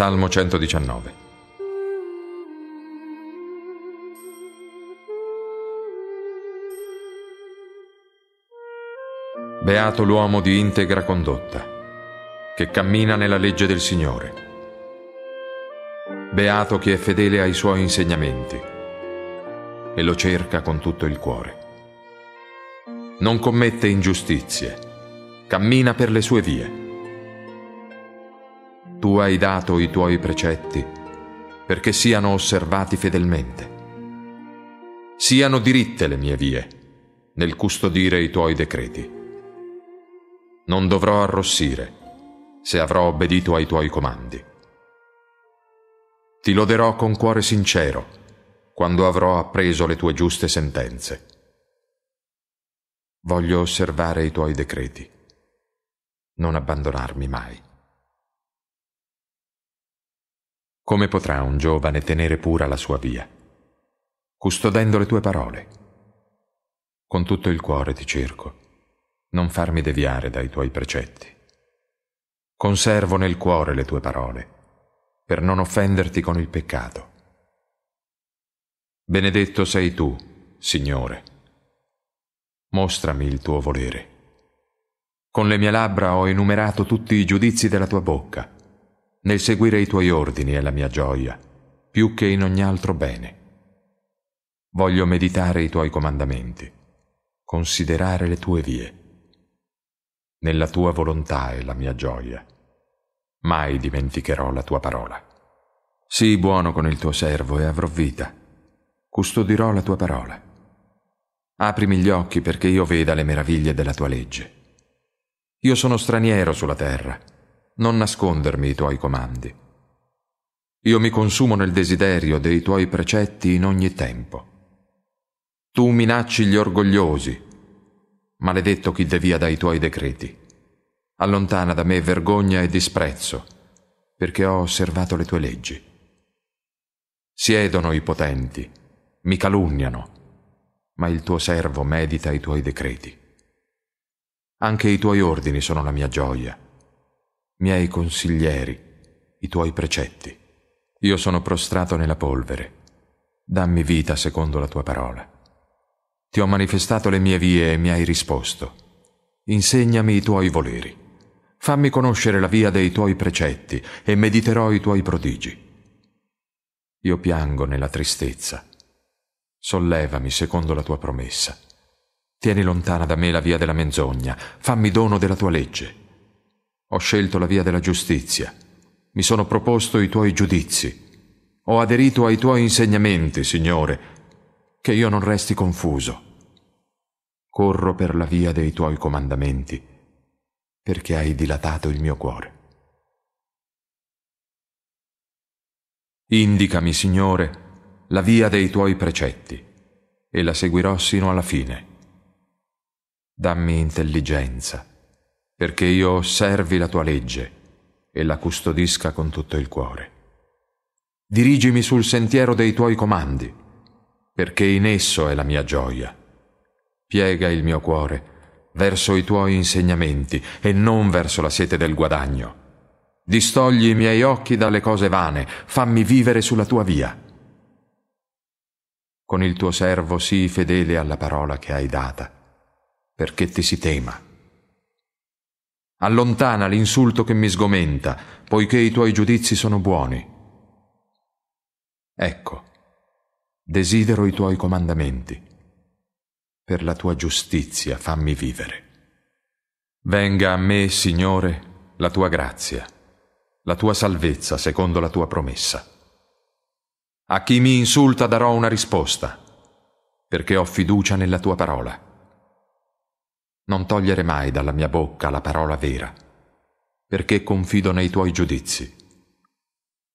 Salmo 119 Beato l'uomo di integra condotta, che cammina nella legge del Signore. Beato chi è fedele ai suoi insegnamenti e lo cerca con tutto il cuore. Non commette ingiustizie, cammina per le sue vie. Tu hai dato i tuoi precetti perché siano osservati fedelmente. Siano diritte le mie vie nel custodire i tuoi decreti. Non dovrò arrossire se avrò obbedito ai tuoi comandi. Ti loderò con cuore sincero quando avrò appreso le tue giuste sentenze. Voglio osservare i tuoi decreti, non abbandonarmi mai. Come potrà un giovane tenere pura la sua via? Custodendo le tue parole. Con tutto il cuore ti cerco, non farmi deviare dai tuoi precetti. Conservo nel cuore le tue parole, per non offenderti con il peccato. Benedetto sei tu, Signore. Mostrami il tuo volere. Con le mie labbra ho enumerato tutti i giudizi della tua bocca nel seguire i tuoi ordini è la mia gioia, più che in ogni altro bene. Voglio meditare i tuoi comandamenti, considerare le tue vie. Nella tua volontà è la mia gioia. Mai dimenticherò la tua parola. Sii buono con il tuo servo e avrò vita. Custodirò la tua parola. Aprimi gli occhi perché io veda le meraviglie della tua legge. Io sono straniero sulla terra non nascondermi i tuoi comandi. Io mi consumo nel desiderio dei tuoi precetti in ogni tempo. Tu minacci gli orgogliosi, maledetto chi devia dai tuoi decreti. Allontana da me vergogna e disprezzo, perché ho osservato le tue leggi. Siedono i potenti, mi calunniano, ma il tuo servo medita i tuoi decreti. Anche i tuoi ordini sono la mia gioia miei consiglieri, i tuoi precetti. Io sono prostrato nella polvere. Dammi vita secondo la tua parola. Ti ho manifestato le mie vie e mi hai risposto. Insegnami i tuoi voleri. Fammi conoscere la via dei tuoi precetti e mediterò i tuoi prodigi. Io piango nella tristezza. Sollevami secondo la tua promessa. Tieni lontana da me la via della menzogna. Fammi dono della tua legge. Ho scelto la via della giustizia. Mi sono proposto i tuoi giudizi. Ho aderito ai tuoi insegnamenti, Signore, che io non resti confuso. Corro per la via dei tuoi comandamenti, perché hai dilatato il mio cuore. Indicami, Signore, la via dei tuoi precetti, e la seguirò sino alla fine. Dammi intelligenza perché io osservi la tua legge e la custodisca con tutto il cuore. Dirigimi sul sentiero dei tuoi comandi, perché in esso è la mia gioia. Piega il mio cuore verso i tuoi insegnamenti e non verso la sete del guadagno. Distogli i miei occhi dalle cose vane, fammi vivere sulla tua via. Con il tuo servo sii fedele alla parola che hai data, perché ti si tema Allontana l'insulto che mi sgomenta, poiché i tuoi giudizi sono buoni. Ecco, desidero i tuoi comandamenti. Per la tua giustizia fammi vivere. Venga a me, Signore, la tua grazia, la tua salvezza secondo la tua promessa. A chi mi insulta darò una risposta, perché ho fiducia nella tua parola non togliere mai dalla mia bocca la parola vera, perché confido nei tuoi giudizi.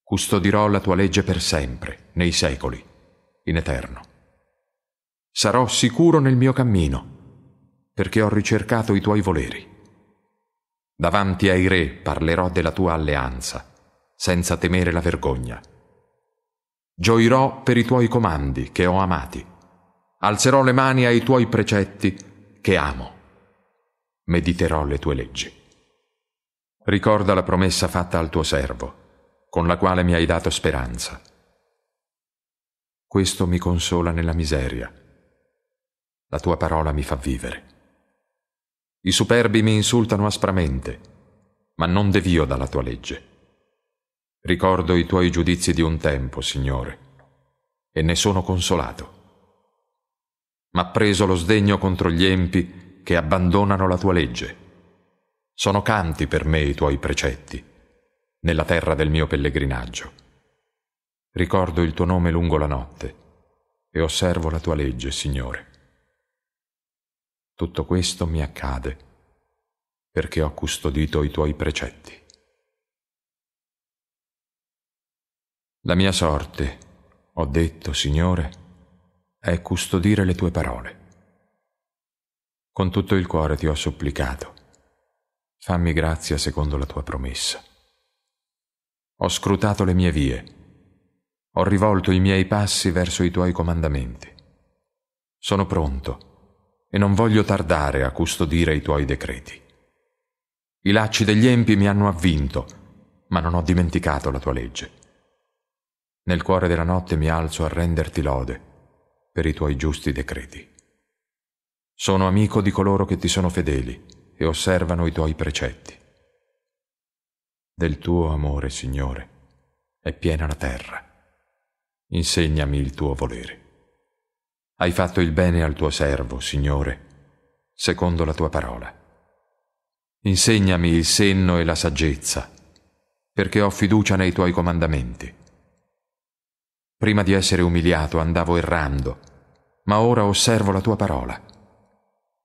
Custodirò la tua legge per sempre, nei secoli, in eterno. Sarò sicuro nel mio cammino, perché ho ricercato i tuoi voleri. Davanti ai re parlerò della tua alleanza, senza temere la vergogna. Gioirò per i tuoi comandi che ho amati. Alzerò le mani ai tuoi precetti che amo mediterò le tue leggi. Ricorda la promessa fatta al tuo servo, con la quale mi hai dato speranza. Questo mi consola nella miseria. La tua parola mi fa vivere. I superbi mi insultano aspramente, ma non devio dalla tua legge. Ricordo i tuoi giudizi di un tempo, Signore, e ne sono consolato. Ma preso lo sdegno contro gli empi, che abbandonano la tua legge. Sono canti per me i tuoi precetti, nella terra del mio pellegrinaggio. Ricordo il tuo nome lungo la notte e osservo la tua legge, Signore. Tutto questo mi accade perché ho custodito i tuoi precetti. La mia sorte, ho detto, Signore, è custodire le tue parole. Con tutto il cuore ti ho supplicato. Fammi grazia secondo la tua promessa. Ho scrutato le mie vie. Ho rivolto i miei passi verso i tuoi comandamenti. Sono pronto e non voglio tardare a custodire i tuoi decreti. I lacci degli empi mi hanno avvinto, ma non ho dimenticato la tua legge. Nel cuore della notte mi alzo a renderti lode per i tuoi giusti decreti. Sono amico di coloro che ti sono fedeli e osservano i tuoi precetti. Del tuo amore, Signore, è piena la terra. Insegnami il tuo volere. Hai fatto il bene al tuo servo, Signore, secondo la tua parola. Insegnami il senno e la saggezza, perché ho fiducia nei tuoi comandamenti. Prima di essere umiliato andavo errando, ma ora osservo la tua parola.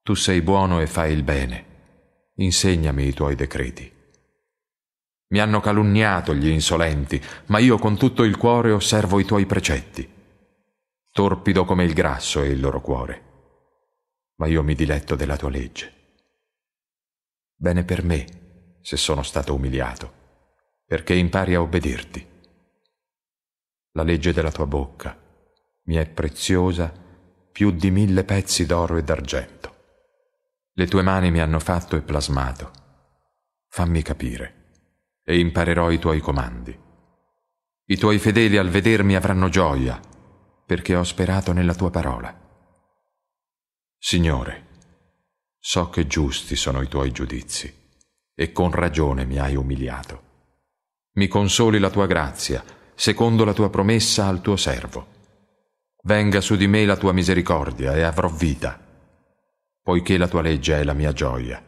Tu sei buono e fai il bene. Insegnami i tuoi decreti. Mi hanno calunniato gli insolenti, ma io con tutto il cuore osservo i tuoi precetti. Torpido come il grasso è il loro cuore, ma io mi diletto della tua legge. Bene per me se sono stato umiliato, perché impari a obbedirti. La legge della tua bocca mi è preziosa più di mille pezzi d'oro e d'argento. Le tue mani mi hanno fatto e plasmato. Fammi capire e imparerò i tuoi comandi. I tuoi fedeli al vedermi avranno gioia, perché ho sperato nella tua parola. Signore, so che giusti sono i tuoi giudizi e con ragione mi hai umiliato. Mi consoli la tua grazia, secondo la tua promessa al tuo servo. Venga su di me la tua misericordia e avrò vita poiché la tua legge è la mia gioia.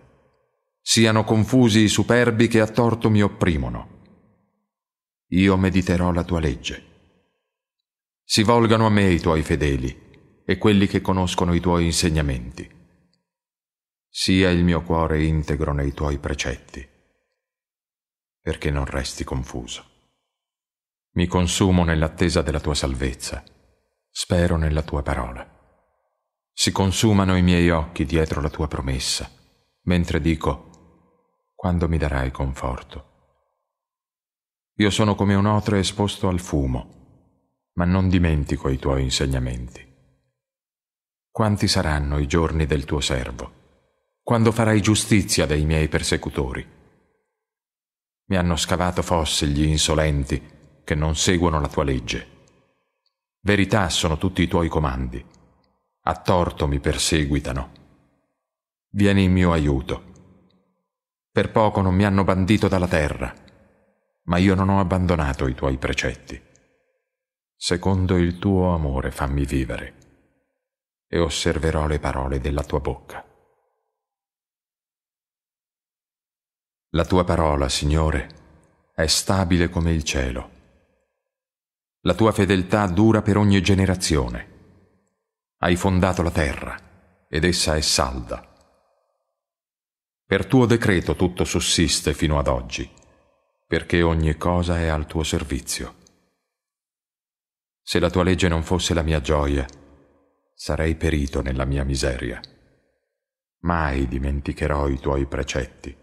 Siano confusi i superbi che a torto mi opprimono. Io mediterò la tua legge. Si volgano a me i tuoi fedeli e quelli che conoscono i tuoi insegnamenti. Sia il mio cuore integro nei tuoi precetti, perché non resti confuso. Mi consumo nell'attesa della tua salvezza, spero nella tua parola. Si consumano i miei occhi dietro la tua promessa, mentre dico, quando mi darai conforto? Io sono come un otre esposto al fumo, ma non dimentico i tuoi insegnamenti. Quanti saranno i giorni del tuo servo, quando farai giustizia dei miei persecutori? Mi hanno scavato fosse gli insolenti che non seguono la tua legge. Verità sono tutti i tuoi comandi a torto mi perseguitano. Vieni in mio aiuto. Per poco non mi hanno bandito dalla terra, ma io non ho abbandonato i tuoi precetti. Secondo il tuo amore fammi vivere e osserverò le parole della tua bocca. La tua parola, Signore, è stabile come il cielo. La tua fedeltà dura per ogni generazione. Hai fondato la terra, ed essa è salda. Per tuo decreto tutto sussiste fino ad oggi, perché ogni cosa è al tuo servizio. Se la tua legge non fosse la mia gioia, sarei perito nella mia miseria. Mai dimenticherò i tuoi precetti.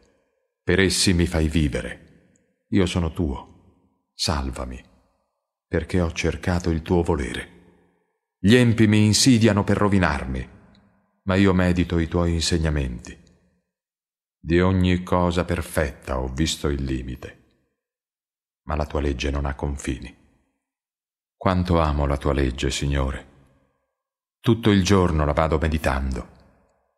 Per essi mi fai vivere. Io sono tuo. Salvami, perché ho cercato il tuo volere. Gli empi mi insidiano per rovinarmi, ma io medito i tuoi insegnamenti. Di ogni cosa perfetta ho visto il limite, ma la tua legge non ha confini. Quanto amo la tua legge, Signore. Tutto il giorno la vado meditando.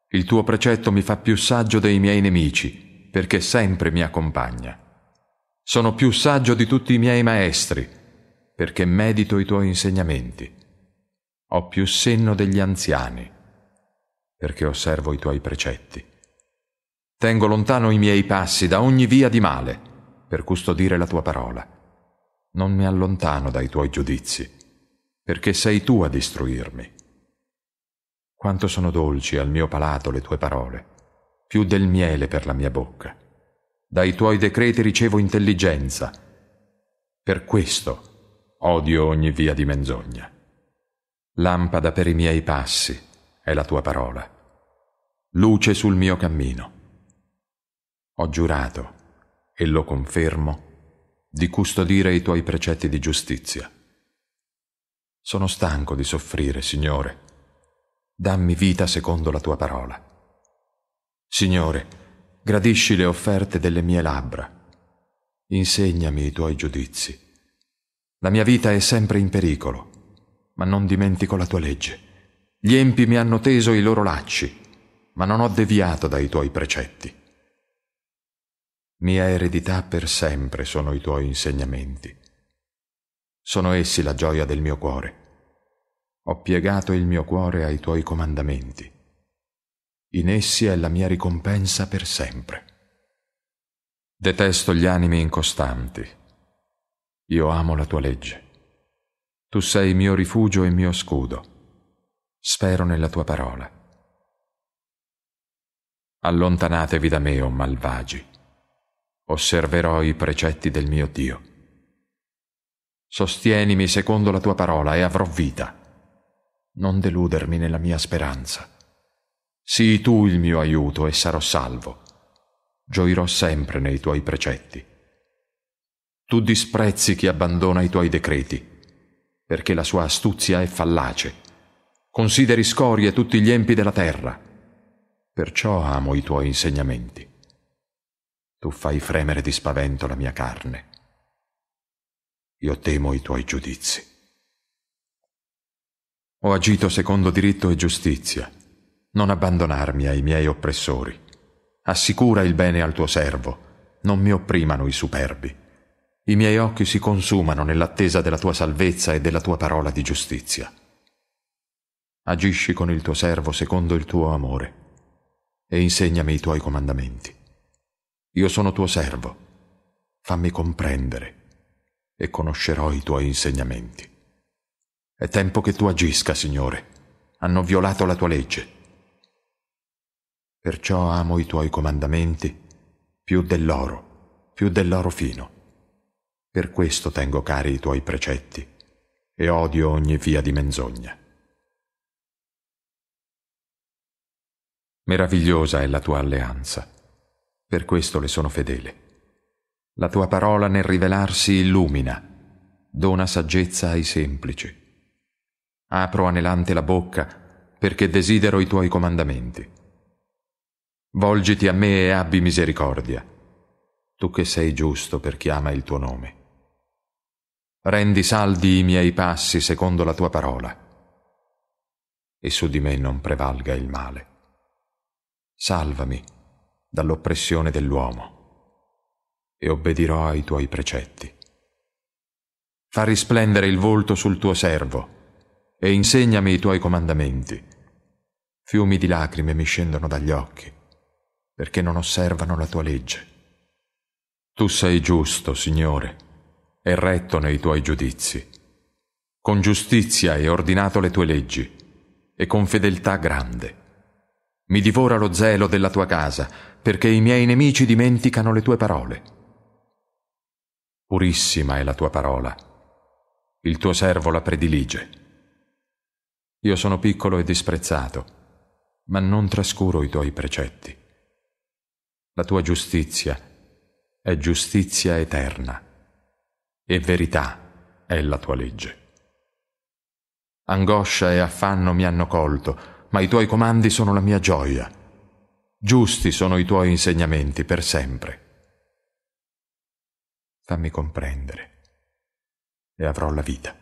Il tuo precetto mi fa più saggio dei miei nemici, perché sempre mi accompagna. Sono più saggio di tutti i miei maestri, perché medito i tuoi insegnamenti ho più senno degli anziani, perché osservo i tuoi precetti. Tengo lontano i miei passi da ogni via di male, per custodire la tua parola. Non mi allontano dai tuoi giudizi, perché sei tu a distruirmi. Quanto sono dolci al mio palato le tue parole, più del miele per la mia bocca. Dai tuoi decreti ricevo intelligenza. Per questo odio ogni via di menzogna. Lampada per i miei passi è la tua parola, luce sul mio cammino. Ho giurato, e lo confermo, di custodire i tuoi precetti di giustizia. Sono stanco di soffrire, Signore. Dammi vita secondo la tua parola. Signore, gradisci le offerte delle mie labbra. Insegnami i tuoi giudizi. La mia vita è sempre in pericolo ma non dimentico la tua legge. Gli empi mi hanno teso i loro lacci, ma non ho deviato dai tuoi precetti. Mia eredità per sempre sono i tuoi insegnamenti. Sono essi la gioia del mio cuore. Ho piegato il mio cuore ai tuoi comandamenti. In essi è la mia ricompensa per sempre. Detesto gli animi incostanti. Io amo la tua legge. Tu sei mio rifugio e mio scudo. Spero nella tua parola. Allontanatevi da me, o oh malvagi. Osserverò i precetti del mio Dio. Sostienimi secondo la tua parola e avrò vita. Non deludermi nella mia speranza. Sii tu il mio aiuto e sarò salvo. Gioirò sempre nei tuoi precetti. Tu disprezzi chi abbandona i tuoi decreti perché la sua astuzia è fallace. Consideri scorie tutti gli empi della terra. Perciò amo i tuoi insegnamenti. Tu fai fremere di spavento la mia carne. Io temo i tuoi giudizi. Ho agito secondo diritto e giustizia. Non abbandonarmi ai miei oppressori. Assicura il bene al tuo servo. Non mi opprimano i superbi i miei occhi si consumano nell'attesa della tua salvezza e della tua parola di giustizia. Agisci con il tuo servo secondo il tuo amore e insegnami i tuoi comandamenti. Io sono tuo servo, fammi comprendere e conoscerò i tuoi insegnamenti. È tempo che tu agisca, Signore, hanno violato la tua legge. Perciò amo i tuoi comandamenti più dell'oro, più dell'oro fino per questo tengo cari i tuoi precetti e odio ogni via di menzogna. Meravigliosa è la tua alleanza, per questo le sono fedele. La tua parola nel rivelarsi illumina, dona saggezza ai semplici. Apro anelante la bocca perché desidero i tuoi comandamenti. Volgiti a me e abbi misericordia, tu che sei giusto per chi ama il tuo nome rendi saldi i miei passi secondo la tua parola, e su di me non prevalga il male. Salvami dall'oppressione dell'uomo, e obbedirò ai tuoi precetti. Fa risplendere il volto sul tuo servo, e insegnami i tuoi comandamenti. Fiumi di lacrime mi scendono dagli occhi, perché non osservano la tua legge. Tu sei giusto, Signore, e retto nei tuoi giudizi. Con giustizia hai ordinato le tue leggi e con fedeltà grande. Mi divora lo zelo della tua casa, perché i miei nemici dimenticano le tue parole. Purissima è la tua parola, il tuo servo la predilige. Io sono piccolo e disprezzato, ma non trascuro i tuoi precetti. La tua giustizia è giustizia eterna e verità è la tua legge. Angoscia e affanno mi hanno colto, ma i tuoi comandi sono la mia gioia. Giusti sono i tuoi insegnamenti per sempre. Fammi comprendere e avrò la vita.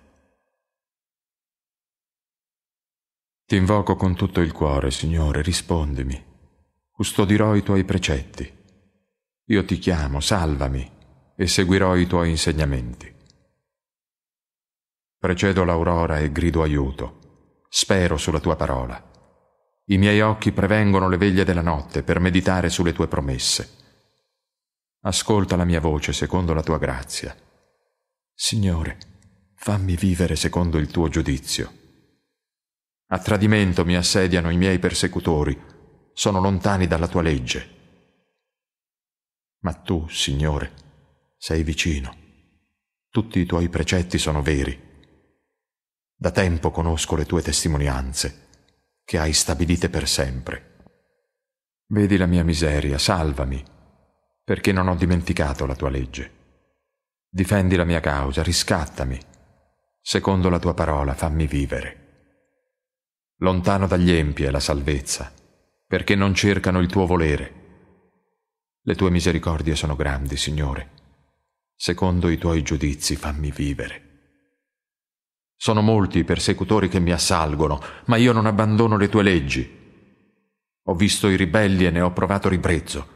Ti invoco con tutto il cuore, Signore, rispondimi. Custodirò i tuoi precetti. Io ti chiamo, salvami e seguirò i tuoi insegnamenti. Precedo l'aurora e grido aiuto. Spero sulla tua parola. I miei occhi prevengono le veglie della notte per meditare sulle tue promesse. Ascolta la mia voce secondo la tua grazia. Signore, fammi vivere secondo il tuo giudizio. A tradimento mi assediano i miei persecutori, sono lontani dalla tua legge. Ma tu, Signore, sei vicino. Tutti i tuoi precetti sono veri. Da tempo conosco le tue testimonianze, che hai stabilite per sempre. Vedi la mia miseria, salvami, perché non ho dimenticato la tua legge. Difendi la mia causa, riscattami. Secondo la tua parola, fammi vivere. Lontano dagli empi è la salvezza, perché non cercano il tuo volere. Le tue misericordie sono grandi, Signore Secondo i tuoi giudizi fammi vivere. Sono molti i persecutori che mi assalgono, ma io non abbandono le tue leggi. Ho visto i ribelli e ne ho provato ribrezzo,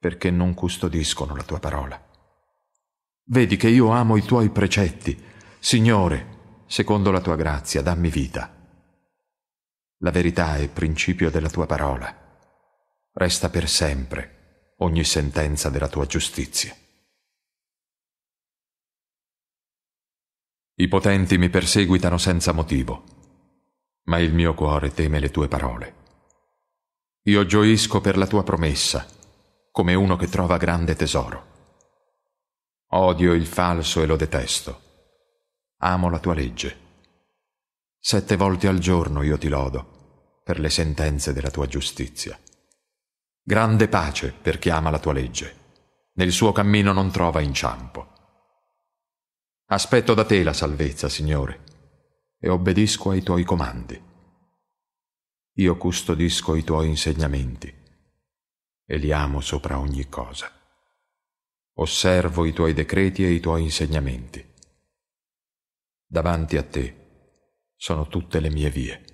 perché non custodiscono la tua parola. Vedi che io amo i tuoi precetti. Signore, secondo la tua grazia, dammi vita. La verità è principio della tua parola. Resta per sempre ogni sentenza della tua giustizia. I potenti mi perseguitano senza motivo, ma il mio cuore teme le tue parole. Io gioisco per la tua promessa, come uno che trova grande tesoro. Odio il falso e lo detesto. Amo la tua legge. Sette volte al giorno io ti lodo per le sentenze della tua giustizia. Grande pace per chi ama la tua legge. Nel suo cammino non trova inciampo. Aspetto da te la salvezza, Signore, e obbedisco ai tuoi comandi. Io custodisco i tuoi insegnamenti e li amo sopra ogni cosa. Osservo i tuoi decreti e i tuoi insegnamenti. Davanti a te sono tutte le mie vie.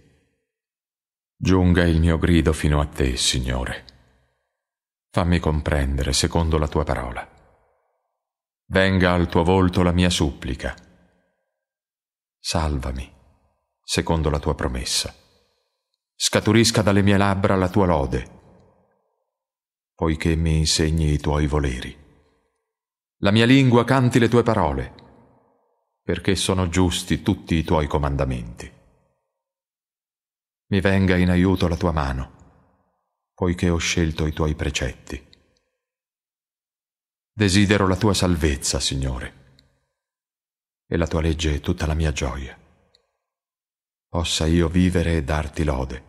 Giunga il mio grido fino a te, Signore. Fammi comprendere secondo la tua parola venga al tuo volto la mia supplica. Salvami, secondo la tua promessa. Scaturisca dalle mie labbra la tua lode, poiché mi insegni i tuoi voleri. La mia lingua canti le tue parole, perché sono giusti tutti i tuoi comandamenti. Mi venga in aiuto la tua mano, poiché ho scelto i tuoi precetti. Desidero la tua salvezza, Signore, e la tua legge è tutta la mia gioia. Possa io vivere e darti lode.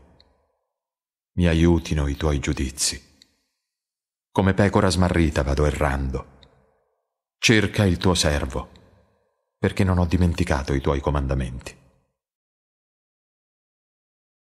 Mi aiutino i tuoi giudizi. Come pecora smarrita vado errando. Cerca il tuo servo, perché non ho dimenticato i tuoi comandamenti.